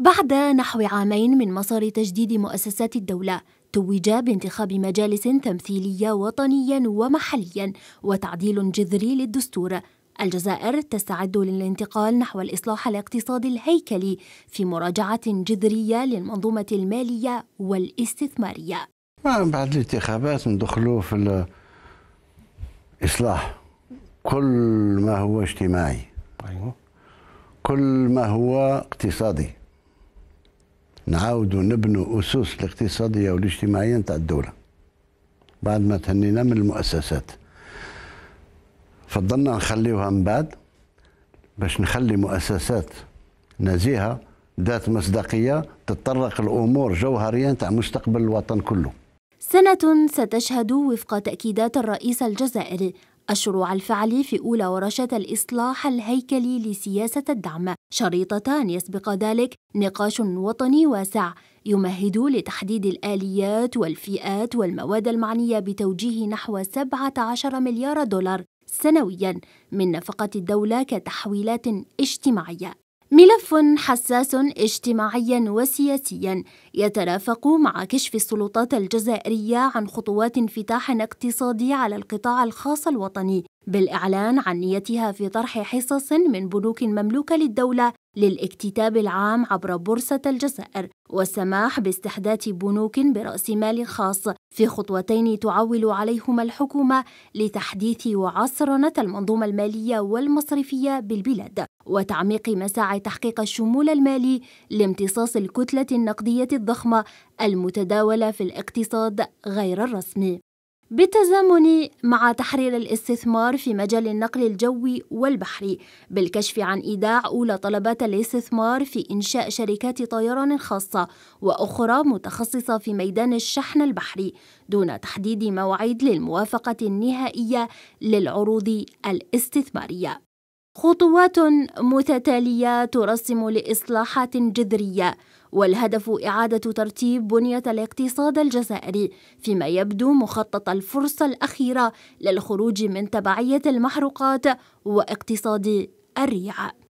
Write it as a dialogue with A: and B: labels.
A: بعد نحو عامين من مسار تجديد مؤسسات الدولة توج بانتخاب مجالس تمثيلية وطنيا ومحليا وتعديل جذري للدستور الجزائر تستعد للانتقال نحو الإصلاح الاقتصادي الهيكلي في مراجعة جذرية للمنظومة المالية والاستثمارية
B: نعم، بعد الانتخابات ندخلوا في الإصلاح كل ما هو اجتماعي طيب. كل ما هو اقتصادي نعاودوا نبنوا أسس الاقتصادية والاجتماعية نتاع الدولة بعد ما تهنينا من المؤسسات فضلنا نخليوها من بعد باش نخلي مؤسسات نزيهة ذات مصداقية تتطرق الأمور جوهرية نتاع مستقبل الوطن كله
A: سنة ستشهد وفق تأكيدات الرئيس الجزائري الشروع الفعلي في أولى ورشة الإصلاح الهيكلي لسياسة الدعم شريطتان يسبق ذلك نقاش وطني واسع يمهد لتحديد الآليات والفئات والمواد المعنية بتوجيه نحو 17 مليار دولار سنويا من نفقة الدولة كتحويلات اجتماعية ملف حساس اجتماعيا وسياسيا يترافق مع كشف السلطات الجزائرية عن خطوات انفتاح اقتصادي على القطاع الخاص الوطني بالإعلان عن نيتها في طرح حصص من بنوك مملوكة للدولة للاكتتاب العام عبر بورصة الجزائر والسماح باستحداث بنوك برأس مال خاص في خطوتين تعول عليهما الحكومة لتحديث وعصرنة المنظومة المالية والمصرفية بالبلاد وتعميق مساعي تحقيق الشمول المالي لامتصاص الكتلة النقدية الضخمة المتداولة في الاقتصاد غير الرسمي بالتزامن مع تحرير الاستثمار في مجال النقل الجوي والبحري بالكشف عن إيداع أولى طلبات الاستثمار في إنشاء شركات طيران خاصة وأخرى متخصصة في ميدان الشحن البحري دون تحديد مواعيد للموافقة النهائية للعروض الاستثمارية خطوات متتالية ترسم لإصلاحات جذرية والهدف إعادة ترتيب بنية الاقتصاد الجزائري فيما يبدو مخطط الفرصة الأخيرة للخروج من تبعية المحروقات واقتصاد الريع